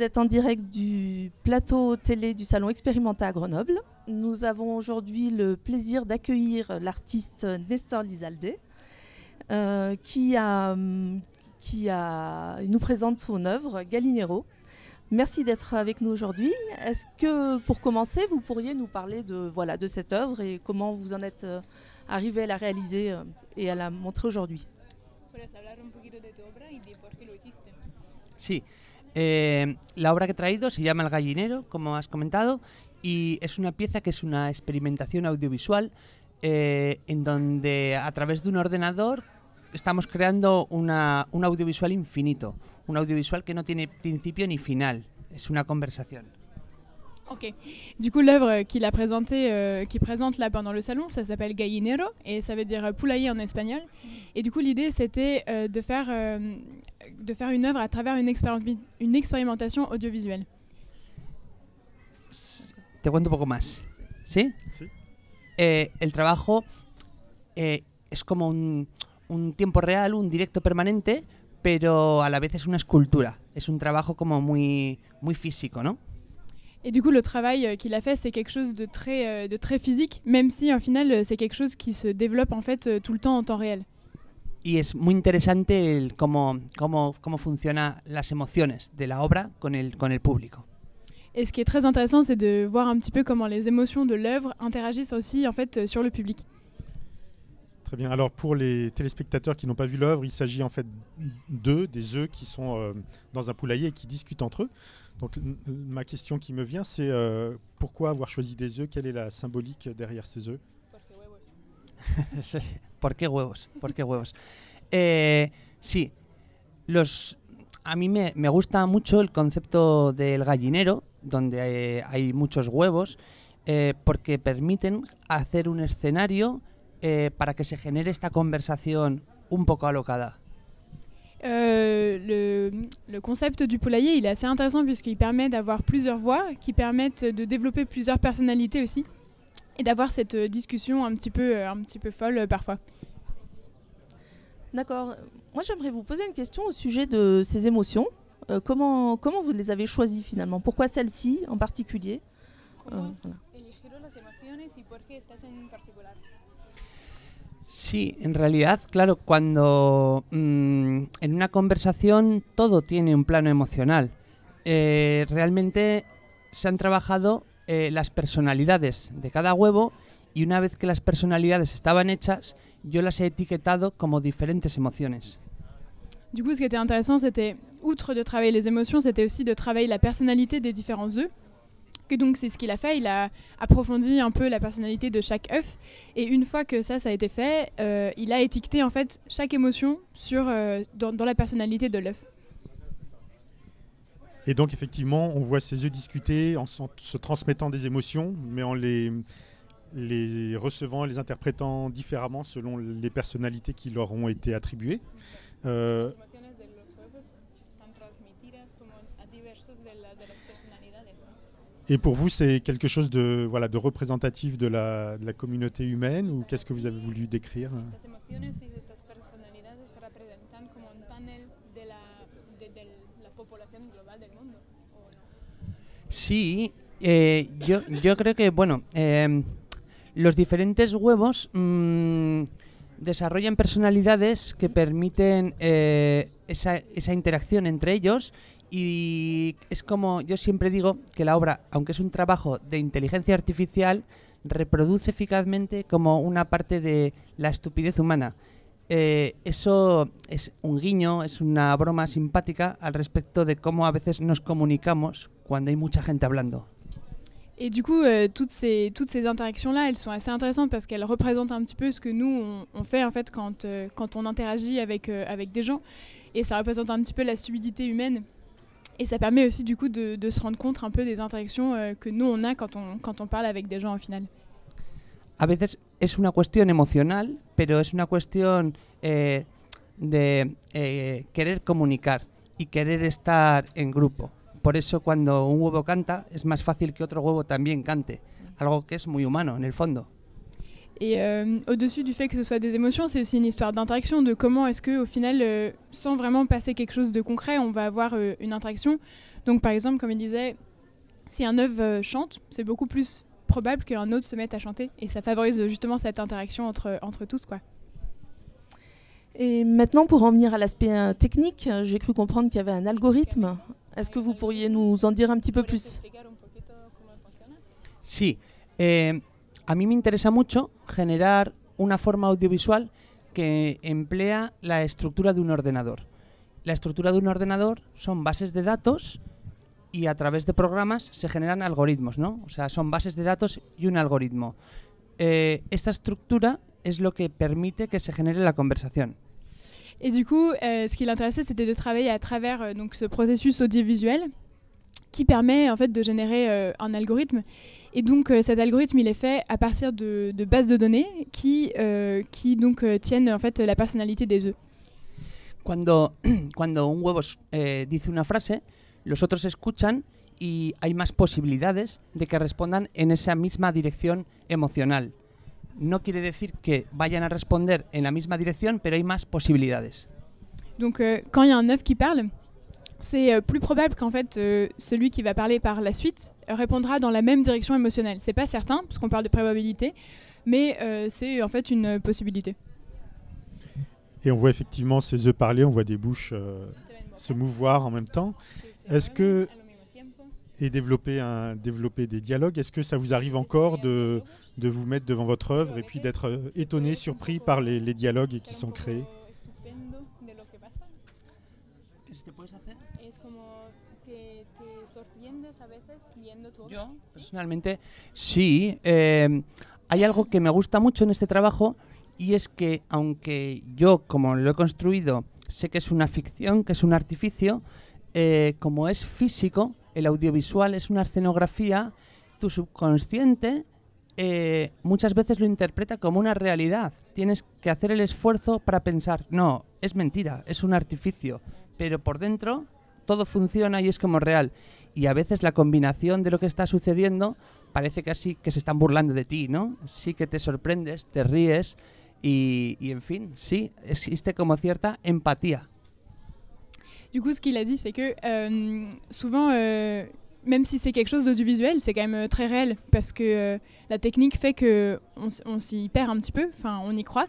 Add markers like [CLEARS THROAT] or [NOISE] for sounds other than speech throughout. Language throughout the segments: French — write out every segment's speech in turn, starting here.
vous êtes en direct du plateau télé du Salon Expérimenta à Grenoble. Nous avons aujourd'hui le plaisir d'accueillir l'artiste Nestor Lizalde euh, qui, nous présente son œuvre Galinero. Merci d'être avec nous aujourd'hui. Est-ce que pour commencer, vous pourriez nous parler de, voilà, de cette œuvre et comment vous en êtes euh, arrivé à la réaliser euh, et à la montrer aujourd'hui ¿Puedes hablar un poquito de tu obra y de por qué lo hiciste? Sí. Eh, la obra que he traído se llama El gallinero, como has comentado, y es una pieza que es una experimentación audiovisual eh, en donde a través de un ordenador estamos creando una, un audiovisual infinito, un audiovisual que no tiene principio ni final, es una conversación. Ok. Du coup, l'œuvre qu'il a présentée, qu'il euh, qui présente là pendant le salon, ça s'appelle Gallinero et ça veut dire poulailler en espagnol. Mm. Et du coup, l'idée, c'était euh, de, faire, euh, de faire une œuvre à travers une, une expérimentation audiovisuelle. Te cuento un poco más. ¿Sí? sí. Eh, el trabajo eh, es como un, un tiempo real, un directo permanente, pero a la vez es una escultura. Es un trabajo como muy, muy físico, ¿no? Et du coup, le travail euh, qu'il a fait, c'est quelque chose de très, euh, de très physique, même si, en final, euh, c'est quelque chose qui se développe en fait tout le temps en temps réel. Y es muy interesante el fonctionnent les émotions de la obra con el, con Et ce qui est très intéressant, c'est de voir un petit peu comment les émotions de l'œuvre interagissent aussi en fait sur le public. Très bien. Alors pour les téléspectateurs qui n'ont pas vu l'œuvre, il s'agit en fait d'eux, des œufs qui sont dans un poulailler et qui discutent entre eux. Mi pregunta que me vient, es, ¿por euh, pourquoi avoir choisi des œufs Quelle est la symbolique derrière ces œufs [LAUGHS] ¿Por qué huevos? ¿Por qué huevos? Eh, sí, los, a mí me, gusta mucho el concepto del gallinero, donde eh, hay muchos huevos, eh, porque permiten hacer un escenario para que se genere esta conversación un poco alocada. Euh, le, concept du poulailler, il est assez intéressant puisqu'il permet d'avoir plusieurs voix, qui permettent de développer plusieurs personnalités aussi, et d'avoir cette euh, discussion un petit peu, euh, un petit peu folle parfois. D'accord. Moi, j'aimerais vous poser une question au sujet de ces émotions. comment, comment vous les avez choisies finalement Pourquoi celles ci en particulier Sí, en realidad, claro, cuando mm, en una conversación todo tiene un plano emocional. Eh, realmente se han trabajado eh, las personalidades de cada huevo y una vez que las personalidades estaban hechas, yo las he etiquetado como diferentes emociones. Du coup, ce qui était intéressant, c'était, outre de travailler les émotions, c'était aussi de travailler la personnalité des différents œufs. donc c'est ce qu'il a fait, il a approfondi un peu la personnalité de chaque œuf. Et une fois que ça, ça a été fait, euh, il a étiqueté en fait chaque émotion sur, euh, dans, la personnalité de l'œuf. Et donc effectivement, on voit ces œufs discuter en se transmettant des émotions, mais en les, les recevant, les interprétant différemment selon les personnalités qui leur ont été attribuées. Euh, diversos de, la, de las personalidades. Y Et pour es algo quelque de, voilà, de représentatif de la, de la communauté humaine ou qu'est-ce que vous avez voulu décrire Estas emociones y estas personalidades representan como un panel de la, de, de la población global del mundo. ¿o no? Sí, eh, yo, creo que, bueno, eh, los diferentes huevos mmm, desarrollan personalidades que permiten eh, esa, esa interacción entre ellos y es como yo siempre digo que la obra, aunque es un trabajo de inteligencia artificial, reproduce eficazmente como una parte de la estupidez humana. Eh, eso es un guiño, es una broma simpática al respecto de cómo a veces nos comunicamos cuando hay mucha gente hablando. Et du coup, euh, toutes ces, toutes ces interactions-là, elles sont assez intéressantes parce qu'elles représentent un petit peu ce que nous, on, fait en fait quand, euh, quand on interagit avec, euh, avec des gens. Et ça représente un petit peu la stupidité humaine y ça permite aussi du coup de, se rendre compte un peu des interactions euh, que nous on a quand on, quand on parle avec des gens au final. A veces es una cuestión emocional, pero es una cuestión eh, de eh, querer comunicar y querer estar en grupo. Por eso cuando un huevo canta es más fácil que otro huevo también cante, algo que es muy humano en el fondo. Et euh, au-dessus du fait que ce soit des émotions, c'est aussi une histoire d'interaction, de comment est-ce que, au final, euh, sans vraiment passer quelque chose de concret, on va avoir euh, une interaction. Donc, par exemple, comme il disait, si un oeuvre chante, c'est beaucoup plus probable qu'un autre se mette à chanter, et ça favorise justement cette interaction entre, entre tous, quoi. Et maintenant, pour en venir à l'aspect technique, j'ai cru comprendre qu'il y avait un algorithme. Est-ce que vous pourriez nous en dire un petit peu plus Si. a mí me interesa mucho generar una forma audiovisual que emplea la estructura de un ordenador. La estructura de un ordenador son bases de datos y a través de programas se generan algoritmos, ¿no? O sea, son bases de datos y un algoritmo. Eh, esta estructura es lo que permite que se genere la conversación. Y, du coup, euh, ce qui l'intéressait, c'était de travailler à travers euh, donc, ce processus audiovisuel qui permet en fait de générer euh, un algorithme. Et donc euh, cet algorithme, il est fait à partir de, bases de données qui, euh, qui donc tiennent en fait la personnalité des œufs. Cuando, [CLEARS THROAT] cuando un huevo eh, dice una frase, los otros escuchan y hay más posibilidades de que respondan en esa misma dirección emocional. No quiere decir que vayan a responder en la misma dirección, pero hay más posibilidades. Donc, quand il y a un œuf qui parle, c'est euh, plus probable qu'en fait euh, celui qui va parler par la suite répondra dans la même direction émotionnelle. C'est pas certain, parce qu'on parle de probabilité, mais euh, c'est en fait une possibilité. Et on voit effectivement ces œufs parler, on voit des bouches se mouvoir en même temps. Est-ce que et développer, un, développer des dialogues, est-ce que ça vous arrive encore de, de vous mettre devant votre œuvre et puis d'être étonné, surpris par les, les dialogues qui sont créés? es como que te sorprendes a veces viendo tu obra. Yo, personalmente, sí. Em, hay algo que me gusta mucho en este trabajo y es que, aunque yo, como lo he construido, sé que es una ficción, que es un artificio, eh, como es físico, el audiovisual es una escenografía, tu subconsciente eh, muchas veces lo interpreta como una realidad. Tienes que hacer el esfuerzo para pensar, no, es mentira, es un artificio, pero por dentro todo funciona y es como real. Y a veces la combinación de lo que está sucediendo parece casi que se están burlando de ti, ¿no? Sí que te sorprendes, te ríes y, en fin, sí, existe como cierta empatía. Du coup, ce qu'il a dit, c'est que euh, souvent, euh, même si c'est quelque chose d'audiovisuel, c'est quand même euh, très réel parce que euh, la technique fait qu'on on, s'y perd un petit peu, enfin on y croit,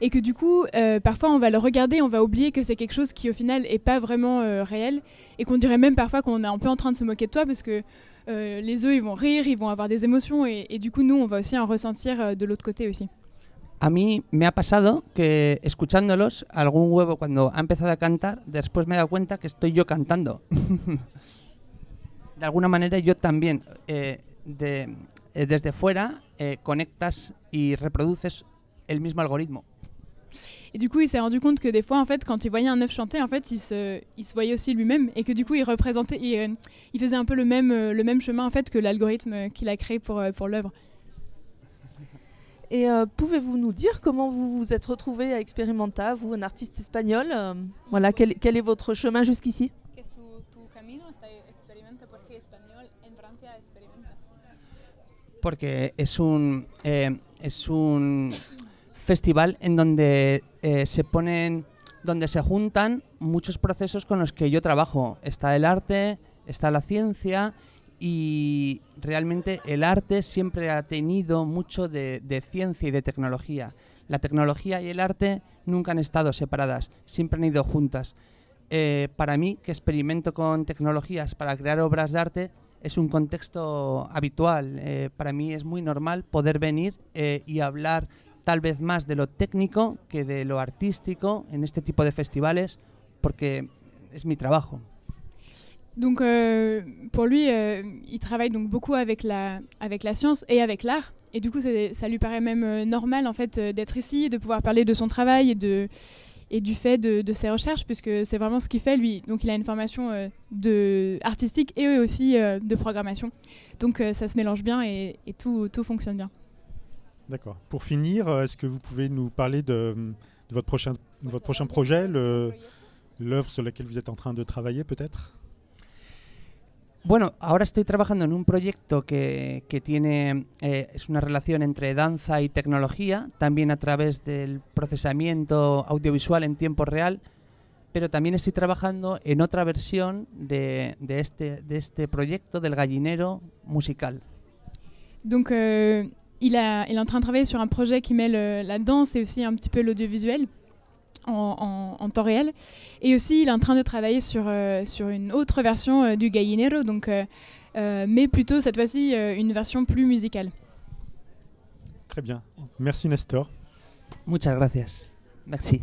et que du coup euh, parfois on va le regarder, on va oublier que c'est quelque chose qui au final n'est pas vraiment réel et qu'on dirait même parfois qu'on est un peu en train de se moquer de toi parce que les œufs ils vont rire, ils vont avoir des émotions et, du coup nous on va aussi en ressentir de l'autre côté aussi. A mí me ha pasado que escuchándolos, algún huevo cuando ha empezado a cantar, después me he dado cuenta que estoy yo cantando. [LAUGHS] D'une manière, manera yo también eh, de, eh, desde fuera eh, conectas reproduces le mismo algorithme Et du coup, il s'est rendu compte que des fois, en fait, quand il voyait un œuf chanter, en fait, il se, il voyait aussi lui-même et que du coup, il représentait, il, euh, faisait un peu le même, euh, le même chemin en fait que l'algorithme euh, qu'il a créé pour, pour l'œuvre. Et pouvez-vous nous dire comment vous vous êtes retrouvé à Experimenta, vous, un artiste espagnol Voilà, quel, est votre chemin jusqu'ici porque es un, eh, es un festival en donde eh, se ponen, donde se juntan muchos procesos con los que yo trabajo. Está el arte, está la ciencia y realmente el arte siempre ha tenido mucho de, de ciencia y de tecnología. La tecnología y el arte nunca han estado separadas, siempre han ido juntas. Eh, para mí, que experimento con tecnologías para crear obras de arte, es un contexte habitual. Eh, para mí es muy normal poder venir eh, y hablar tal vez más de lo técnico que de lo artístico en ce type de festivales, porque es mi trabajo. Donc euh, pour lui, euh, il travaille donc beaucoup avec la, avec la science et avec l'art. Et du coup, ça lui paraît même euh, normal en fait d'être ici, de pouvoir parler de son travail et de, et du fait de, ses recherches, puisque c'est vraiment ce qu'il fait lui. Donc il a une formation euh, de, artistique et aussi euh, de programmation. Donc euh, ça se mélange bien et, tout, fonctionne bien. D'accord. Pour finir, est-ce que vous pouvez nous parler de, votre, prochain, de votre prochain projet, l'œuvre sur laquelle vous êtes en train de travailler peut-être Bueno, ahora estoy trabajando en un proyecto que, tiene, eh, es una relación entre danza y tecnología, también a través del procesamiento audiovisual en tiempo real, pero también estoy trabajando en otra versión de, este, de este proyecto del gallinero musical. Donc, él euh, il, a, il est en train de travailler sur un projet qui mêle la danse et aussi un petit peu l'audiovisuel. en, temps réel. Et aussi, il est en train de travailler sur, euh, sur une autre version euh, du Gallinero, donc, euh, mais plutôt cette fois-ci une version plus musicale. Très bien. Merci Nestor. Muchas gracias. Merci.